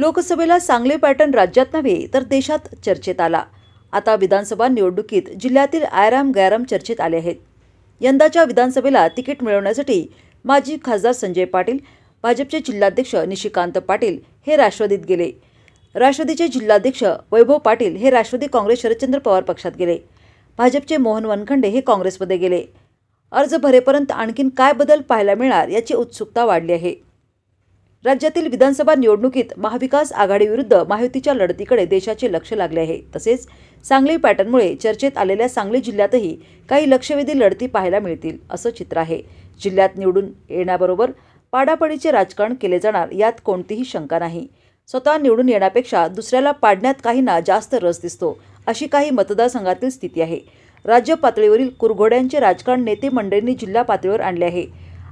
लोकसभेला सांगली पॅटर्न राज्यात नव्हे तर देशात चर्चेत आला आता विधानसभा निवडणुकीत जिल्ह्यातील आयराम गैराम चर्चेत आले आहेत यंदाच्या विधानसभेला तिकीट मिळवण्यासाठी माजी खासदार संजय पाटील भाजपचे जिल्हाध्यक्ष निशिकांत पाटील हे राष्ट्रवादीत गेले राष्ट्रवादीचे जिल्हाध्यक्ष वैभव पाटील हे राष्ट्रवादी काँग्रेस शरदचंद्र पवार पक्षात गेले भाजपचे मोहन वनखंडे हे काँग्रेसमध्ये गेले अर्ज भरेपर्यंत आणखीन काय बदल पाहायला मिळणार याची उत्सुकता वाढली आहे राज्यातील विधानसभा निवडणुकीत महाविकास आघाडीविरुद्ध महायुतीच्या लढतीकडे देशाचे लक्ष लागले आहे तसेच सांगली पॅटर्नमुळे चर्चेत आलेल्या सांगली जिल्ह्यातही काही लक्षवेधी लढती पाहायला मिळतील असं चित्र आहे जिल्ह्यात निवडून येण्याबरोबर पाडापडीचे राजकारण केले जाणार यात कोणतीही शंका नाही स्वतः निवडून येण्यापेक्षा दुसऱ्याला पाडण्यात काहींना जास्त रस दिसतो अशी काही मतदारसंघातील स्थिती आहे राज्य पातळीवरील कुरघोड्यांचे राजकारण नेते मंडळींनी जिल्हा पातळीवर आणले आहे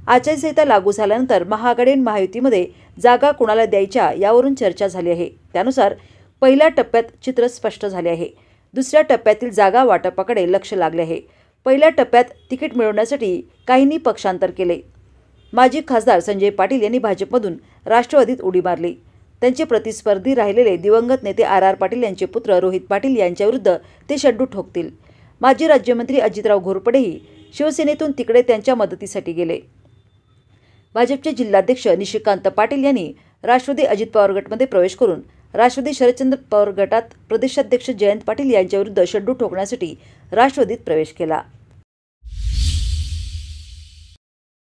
आचारसंहिता लागू झाल्यानंतर महाआघाडी महायुतीमध्ये जागा कुणाला द्यायच्या यावरून चर्चा झाली आहे त्यानुसार पहिल्या टप्प्यात चित्र स्पष्ट झाले आहे दुसऱ्या टप्प्यातील जागा वाटपाकडे लक्ष लागले आहे पहिल्या टप्प्यात तिकीट मिळवण्यासाठी काहींनी पक्षांतर केले माजी खासदार संजय पाटील यांनी भाजपमधून राष्ट्रवादीत उडी मारली त्यांचे प्रतिस्पर्धी राहिलेले दिवंगत नेते आर आर पाटील यांचे पुत्र रोहित पाटील यांच्याविरुद्ध ते शड्डू ठोकतील माजी राज्यमंत्री अजितराव घोरपडेही शिवसेनेतून तिकडे त्यांच्या मदतीसाठी गेले भाजपचे जिल्हाध्यक्ष निशिकांत पाटील यांनी राष्ट्रवादी अजित पवार गटमध्ये प्रवेश करून राष्ट्रवादी शरदचंद्र पवार गटात प्रदेशाध्यक्ष जयंत पाटील यांच्याविरुद्ध शड्डू ठोकण्यासाठी राष्ट्रवादीत प्रवेश केला